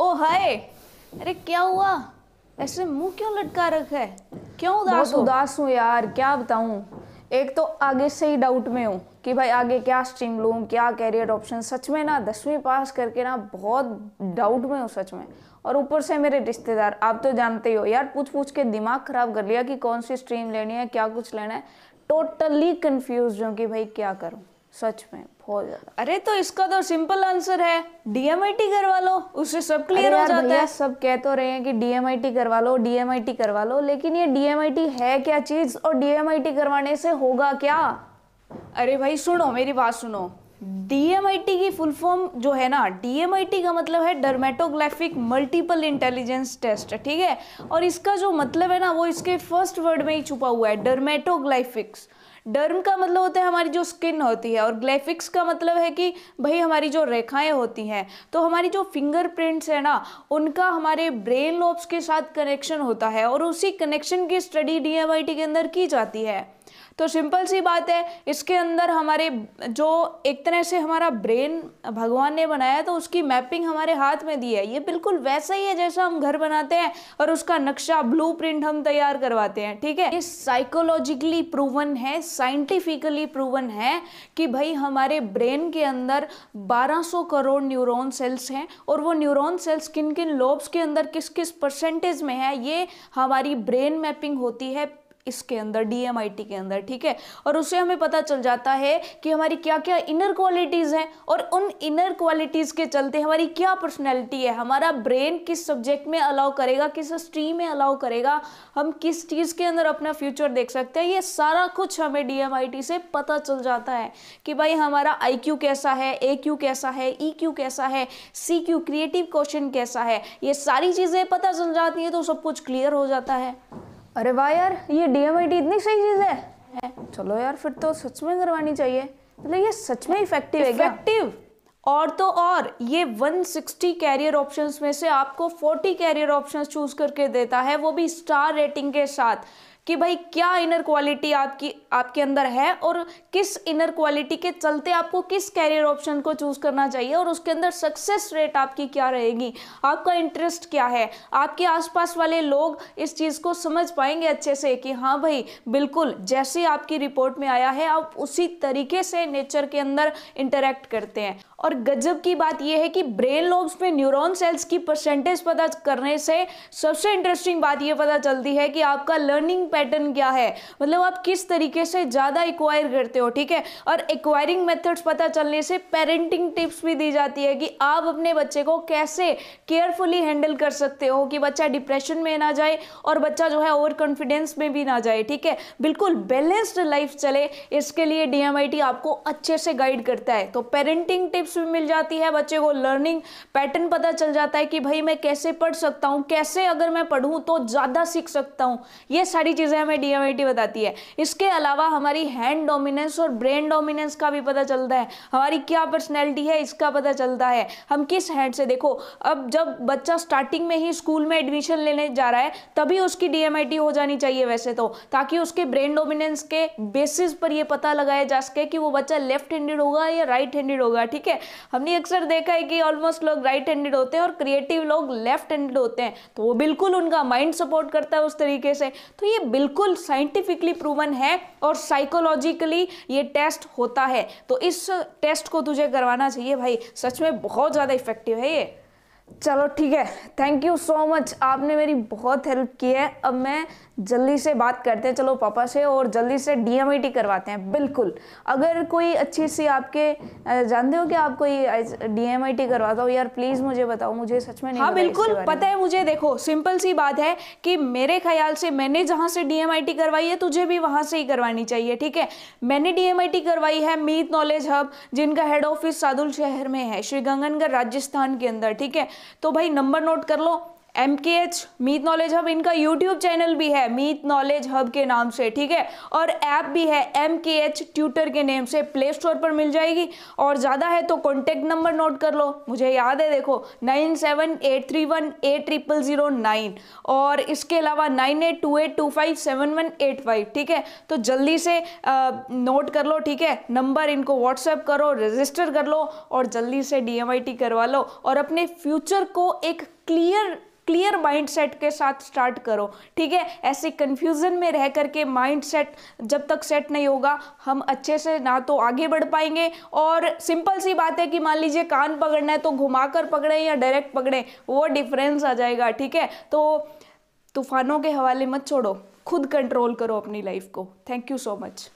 ओ हाय अरे क्या हुआ ऐसे मुंह क्यों लटका रखा है क्यों उदास हो उदास हूँ यार क्या बताऊँ एक तो आगे से ही डाउट में हूँ कि भाई आगे क्या स्ट्रीम लूँ क्या कैरियर ऑप्शन सच में ना दसवीं पास करके ना बहुत डाउट में हूँ सच में और ऊपर से मेरे रिश्तेदार आप तो जानते ही हो यार पूछ पूछ के दिमाग ख़राब कर लिया कि कौन सी स्ट्रीम लेनी है क्या कुछ लेना है टोटली कन्फ्यूज हूँ कि भाई क्या करूँ सच में बहुत ज्यादा अरे तो इसका तो सिंपल आंसर है डीएमआईटी करवा लो उससे सब क्लियर हो जाता है सब कह तो रहे हैं कि डीएमआईटी करवा लो डीएमआईटी करवा लो लेकिन ये डीएमआईटी है क्या चीज और डीएमआईटी करवाने से होगा क्या अरे भाई सुनो मेरी बात सुनो डीएमआईटी की फुल फॉर्म जो है ना डीएमआईटी का मतलब है डर्मेटोग्राफिक मल्टीपल इंटेलिजेंस टेस्ट ठीक है और इसका जो मतलब है ना वो इसके फर्स्ट वर्ड में ही छुपा हुआ है डर्मेटोग्लाइफिक्स डर्म का मतलब होता है हमारी जो स्किन होती है और ग्लेफिक्स का मतलब है कि भाई हमारी जो रेखाएं होती हैं तो हमारी जो फिंगरप्रिंट्स है ना उनका हमारे ब्रेन लोब्स के साथ कनेक्शन होता है और उसी कनेक्शन की स्टडी डी के अंदर की जाती है तो सिंपल सी बात है इसके अंदर हमारे जो एक तरह से हमारा ब्रेन भगवान ने बनाया तो उसकी मैपिंग हमारे हाथ में दी है ये बिल्कुल वैसा ही है जैसा हम घर बनाते हैं और उसका नक्शा ब्लूप्रिंट हम तैयार करवाते हैं ठीक है ये साइकोलॉजिकली प्रूवन है साइंटिफिकली प्रूवन है कि भाई हमारे ब्रेन के अंदर 1200 करोड़ न्यूरॉन सेल्स हैं और वो न्यूरॉन सेल्स किन किन लोब्स के अंदर किस किस परसेंटेज में है ये हमारी ब्रेन मैपिंग होती है इसके अंदर डीएमआईटी के अंदर ठीक है और उससे हमें पता चल जाता है कि हमारी क्या क्या इनर क्वालिटीज़ हैं और उन इनर क्वालिटीज़ के चलते हमारी क्या पर्सनैलिटी है हमारा ब्रेन किस सब्जेक्ट में अलाउ करेगा किस स्ट्रीम में अलाउ करेगा हम किस चीज़ के अंदर अपना फ्यूचर देख सकते हैं ये सारा कुछ हमें डी से पता चल जाता है कि भाई हमारा आई कैसा है ए कैसा है ई e कैसा है सी क्रिएटिव क्वेश्चन कैसा है ये सारी चीज़ें पता चल जाती हैं तो सब कुछ क्लियर हो जाता है अरे वाह यार ये डीएमआईटी इतनी सही चीज़ है? चलो यार फिर तो सच में करवानी चाहिए मतलब ये सच में इफेक्टिव है इफेक्टिव और तो और ये 160 कैरियर ऑप्शंस में से आपको 40 कैरियर ऑप्शंस चूज करके देता है वो भी स्टार रेटिंग के साथ कि भाई क्या इनर क्वालिटी आपकी आपके अंदर है और किस इनर क्वालिटी के चलते आपको किस कैरियर ऑप्शन को चूज़ करना चाहिए और उसके अंदर सक्सेस रेट आपकी क्या रहेगी आपका इंटरेस्ट क्या है आपके आसपास वाले लोग इस चीज़ को समझ पाएंगे अच्छे से कि हाँ भाई बिल्कुल जैसे आपकी रिपोर्ट में आया है आप उसी तरीके से नेचर के अंदर इंटरेक्ट करते हैं और गजब की बात यह है कि ब्रेन लोब्स में न्यूरॉन सेल्स की परसेंटेज पता करने से सबसे इंटरेस्टिंग बात यह पता चलती है कि आपका लर्निंग पैटर्न क्या है मतलब आप किस तरीके से ज़्यादा एक्वायर करते हो ठीक है और एक्वायरिंग मेथड्स पता चलने से पेरेंटिंग टिप्स भी दी जाती है कि आप अपने बच्चे को कैसे केयरफुली हैंडल कर सकते हो कि बच्चा डिप्रेशन में ना जाए और बच्चा जो है ओवर कॉन्फिडेंस में भी ना जाए ठीक है बिल्कुल बैलेंस्ड लाइफ चले इसके लिए डी आपको अच्छे से गाइड करता है तो पेरेंटिंग टिप्स टिप्स भी मिल जाती है बच्चे को लर्निंग पैटर्न पता चल जाता है कि भाई मैं कैसे पढ़ सकता हूँ कैसे अगर मैं पढ़ूँ तो ज़्यादा सीख सकता हूँ ये सारी चीज़ें हमें डी बताती है इसके अलावा हमारी हैंड डोमिनेंस और ब्रेन डोमिनेंस का भी पता चलता है हमारी क्या पर्सनैलिटी है इसका पता चलता है हम किस हैंड से देखो अब जब बच्चा स्टार्टिंग में ही स्कूल में एडमिशन लेने जा रहा है तभी उसकी डी हो जानी चाहिए वैसे तो ताकि उसके ब्रेन डोमिनेंस के बेसिस पर यह पता लगाया जा सके कि वो बच्चा लेफ्ट हैंडेड होगा या राइट हैंडेड होगा ठीक है हमने अक्सर देखा है कि ऑलमोस्ट लोग राइट हैंडेड होते हैं और क्रिएटिव लोग लेफ्ट हैंडेड होते हैं तो वो बिल्कुल उनका माइंड सपोर्ट करता है उस तरीके से तो ये बिल्कुल साइंटिफिकली प्रूवन है और साइकोलॉजिकली ये टेस्ट होता है तो इस टेस्ट को तुझे करवाना चाहिए भाई सच में बहुत ज़्यादा इफेक्टिव है ये चलो ठीक है थैंक यू सो मच आपने मेरी बहुत हेल्प की है अब मैं जल्दी से बात करते हैं चलो पापा से और जल्दी से डी करवाते हैं बिल्कुल अगर कोई अच्छी सी आपके जानते हो कि आप कोई डी करवा दो यार प्लीज़ मुझे बताओ मुझे सच में नहीं हाँ बिल्कुल पता है मुझे देखो सिंपल सी बात है कि मेरे ख्याल से मैंने जहाँ से डी करवाई है तुझे भी वहाँ से ही करवानी चाहिए ठीक है मैंने डी करवाई है मीत नॉलेज हब जिनका हेड ऑफिस सादुल शहर में है श्री गंगनगर राजस्थान के अंदर ठीक है तो भाई नंबर नोट कर लो M K H Meet knowledge hub इनका यूट्यूब चैनल भी है मीत नॉलेज हब के नाम से ठीक है और ऐप भी है एम के एच ट्यूटर के नेम से प्ले स्टोर पर मिल जाएगी और ज़्यादा है तो कॉन्टैक्ट नंबर नोट कर लो मुझे याद है देखो nine seven eight three one eight triple zero nine और इसके अलावा nine eight two eight two five seven one eight five ठीक है तो जल्दी से आ, नोट कर लो ठीक है नंबर इनको व्हाट्सएप करो रजिस्टर कर लो और जल्दी से डी करवा लो और अपने फ्यूचर को एक क्लियर क्लियर माइंडसेट के साथ स्टार्ट करो ठीक है ऐसे कन्फ्यूज़न में रह करके माइंडसेट जब तक सेट नहीं होगा हम अच्छे से ना तो आगे बढ़ पाएंगे और सिंपल सी बात है कि मान लीजिए कान पकड़ना है तो घुमाकर पकड़ें या डायरेक्ट पकड़ें वो डिफरेंस आ जाएगा ठीक है तो तूफानों के हवाले मत छोड़ो खुद कंट्रोल करो अपनी लाइफ को थैंक यू सो मच